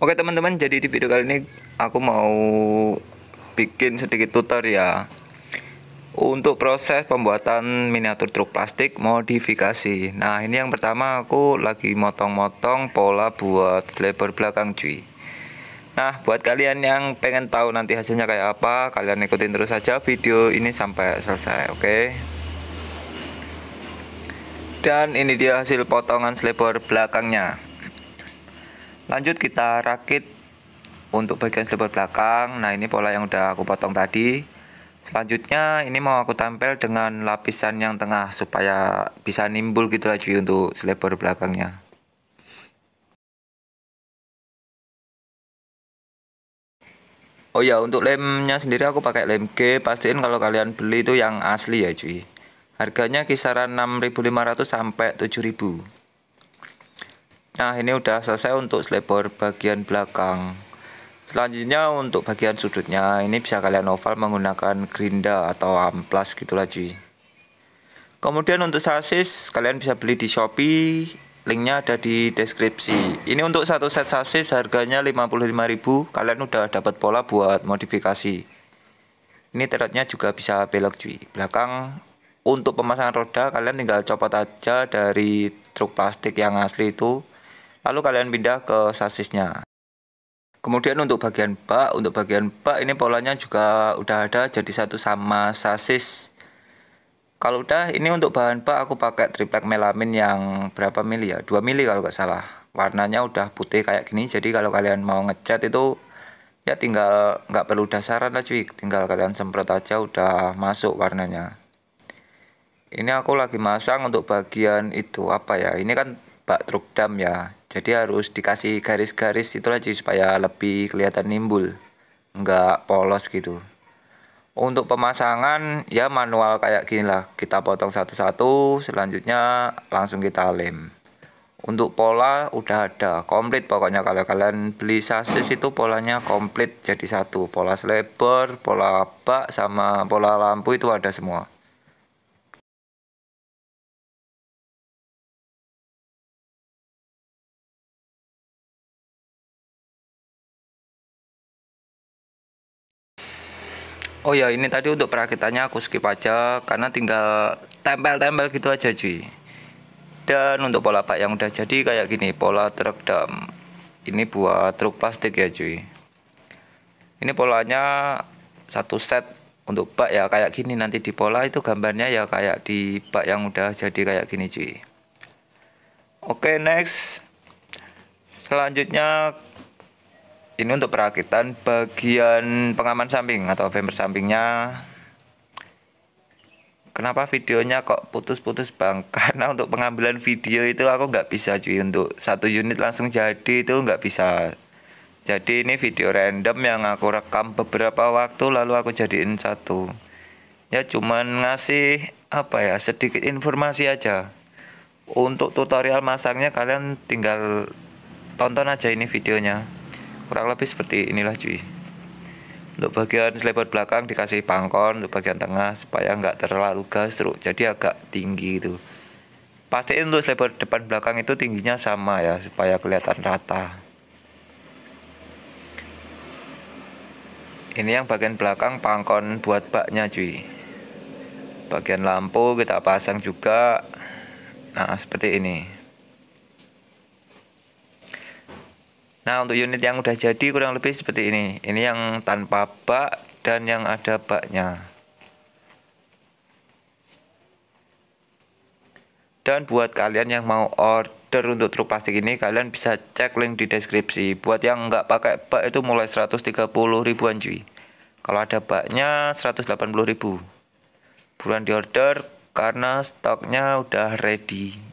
Oke teman-teman, jadi di video kali ini aku mau bikin sedikit tutorial untuk proses pembuatan miniatur truk plastik modifikasi nah ini yang pertama aku lagi motong-motong pola buat sleeper belakang cuy nah buat kalian yang pengen tahu nanti hasilnya kayak apa kalian ikutin terus saja video ini sampai selesai oke okay? dan ini dia hasil potongan sleeper belakangnya lanjut kita rakit untuk bagian sleeper belakang nah ini pola yang udah aku potong tadi Selanjutnya ini mau aku tempel dengan lapisan yang tengah supaya bisa nimbul gitu lah cuy untuk selebar belakangnya. Oh ya untuk lemnya sendiri aku pakai lem G pastiin kalau kalian beli itu yang asli ya cuy Harganya kisaran 6.500 sampai 7.000 Nah ini udah selesai untuk selebar bagian belakang Selanjutnya untuk bagian sudutnya ini bisa kalian oval menggunakan gerinda atau amplas gitulah cuy. Kemudian untuk sasis kalian bisa beli di Shopee, linknya ada di deskripsi. Ini untuk satu set sasis harganya 55.000, kalian udah dapat pola buat modifikasi. Ini teretnya juga bisa belok cuy. Belakang untuk pemasangan roda kalian tinggal copot aja dari truk plastik yang asli itu. Lalu kalian pindah ke sasisnya. Kemudian untuk bagian bak, untuk bagian bak ini polanya juga udah ada jadi satu sama sasis. Kalau udah ini untuk bahan bak aku pakai triplek melamin yang berapa mili ya? 2 mili kalau nggak salah. Warnanya udah putih kayak gini. Jadi kalau kalian mau ngecat itu ya tinggal nggak perlu dasaran lah cuy, tinggal kalian semprot aja udah masuk warnanya. Ini aku lagi masang untuk bagian itu apa ya? Ini kan bak truk dam ya jadi harus dikasih garis-garis itu aja supaya lebih kelihatan nimbul enggak polos gitu untuk pemasangan ya manual kayak gini lah kita potong satu-satu selanjutnya langsung kita lem untuk pola udah ada komplit pokoknya kalau kalian beli sasis itu polanya komplit jadi satu pola selebar pola bak sama pola lampu itu ada semua Oh ya ini tadi untuk perakitannya aku skip aja karena tinggal tempel-tempel gitu aja cuy dan untuk pola pak yang udah jadi kayak gini pola truk dam ini buat truk plastik ya cuy ini polanya satu set untuk pak ya kayak gini nanti di pola itu gambarnya ya kayak di pak yang udah jadi kayak gini cuy oke okay, next selanjutnya ini untuk perakitan bagian pengaman samping atau bumper sampingnya kenapa videonya kok putus-putus bang karena untuk pengambilan video itu aku nggak bisa cuy untuk satu unit langsung jadi itu nggak bisa jadi ini video random yang aku rekam beberapa waktu lalu aku jadiin satu ya cuman ngasih apa ya sedikit informasi aja untuk tutorial masangnya kalian tinggal tonton aja ini videonya kurang lebih seperti inilah cuy untuk bagian selebar belakang dikasih pangkon untuk bagian tengah supaya nggak terlalu gasruk jadi agak tinggi itu pastiin untuk selebor depan belakang itu tingginya sama ya supaya kelihatan rata ini yang bagian belakang pangkon buat baknya cuy bagian lampu kita pasang juga nah seperti ini Nah untuk unit yang udah jadi kurang lebih seperti ini Ini yang tanpa bak dan yang ada baknya Dan buat kalian yang mau order untuk truk plastik ini Kalian bisa cek link di deskripsi Buat yang nggak pakai bak itu mulai 130 ribuan cuy Kalau ada baknya 180 ribu Buruan di order karena stoknya udah ready